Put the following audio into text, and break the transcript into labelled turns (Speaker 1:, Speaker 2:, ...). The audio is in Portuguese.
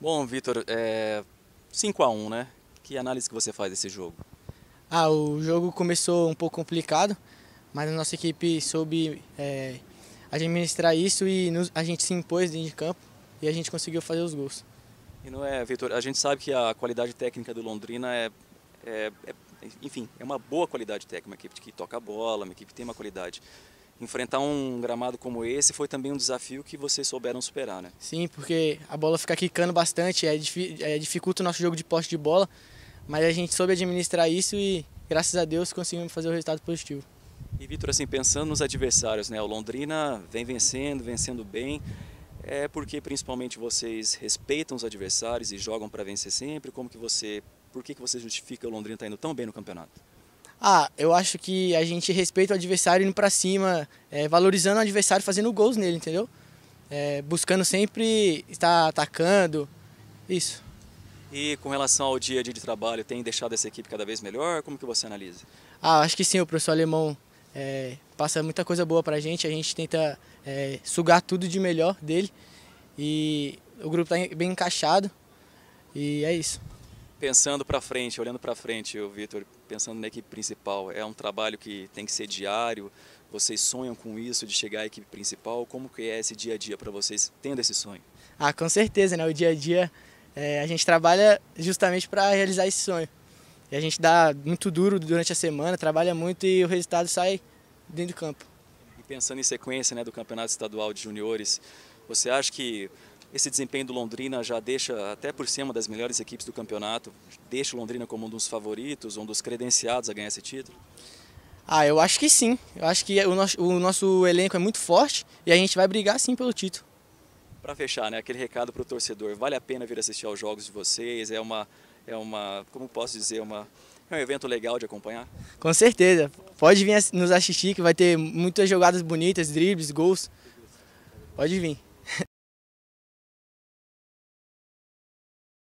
Speaker 1: Bom, Vitor, é 5 a 1 né? Que análise que você faz desse jogo?
Speaker 2: Ah, o jogo começou um pouco complicado, mas a nossa equipe soube é, administrar isso e nos, a gente se impôs dentro de campo e a gente conseguiu fazer os gols.
Speaker 1: E não é, Vitor, a gente sabe que a qualidade técnica do Londrina é, é, é enfim, é uma boa qualidade técnica, uma equipe que toca a bola, uma equipe que tem uma qualidade enfrentar um gramado como esse foi também um desafio que vocês souberam superar, né?
Speaker 2: Sim, porque a bola fica quicando bastante, é, é, dificulta o nosso jogo de poste de bola, mas a gente soube administrar isso e, graças a Deus, conseguimos fazer o um resultado positivo.
Speaker 1: E, Vitor, assim, pensando nos adversários, né? O Londrina vem vencendo, vencendo bem. É porque, principalmente, vocês respeitam os adversários e jogam para vencer sempre? Como que você... Por que, que você justifica o Londrina estar tá indo tão bem no campeonato?
Speaker 2: Ah, eu acho que a gente respeita o adversário indo para cima, é, valorizando o adversário, fazendo gols nele, entendeu? É, buscando sempre estar atacando, isso.
Speaker 1: E com relação ao dia a dia de trabalho, tem deixado essa equipe cada vez melhor? Como que você analisa?
Speaker 2: Ah, acho que sim, o professor Alemão é, passa muita coisa boa para a gente, a gente tenta é, sugar tudo de melhor dele e o grupo está bem encaixado e é isso
Speaker 1: pensando para frente, olhando para frente, o Vitor, pensando na equipe principal, é um trabalho que tem que ser diário. Vocês sonham com isso de chegar à equipe principal? Como que é esse dia a dia para vocês tendo esse sonho?
Speaker 2: Ah, com certeza, né? O dia a dia é, a gente trabalha justamente para realizar esse sonho. E a gente dá muito duro durante a semana, trabalha muito e o resultado sai dentro do campo.
Speaker 1: E pensando em sequência, né, do Campeonato Estadual de Juniores, você acha que esse desempenho do Londrina já deixa, até por cima uma das melhores equipes do campeonato, deixa o Londrina como um dos favoritos, um dos credenciados a ganhar esse título?
Speaker 2: Ah, eu acho que sim. Eu acho que o nosso, o nosso elenco é muito forte e a gente vai brigar sim pelo título.
Speaker 1: Para fechar, né, aquele recado para o torcedor, vale a pena vir assistir aos jogos de vocês? É uma, é uma como posso dizer, uma, é um evento legal de acompanhar?
Speaker 2: Com certeza. Pode vir nos assistir que vai ter muitas jogadas bonitas, dribles, gols. Pode vir.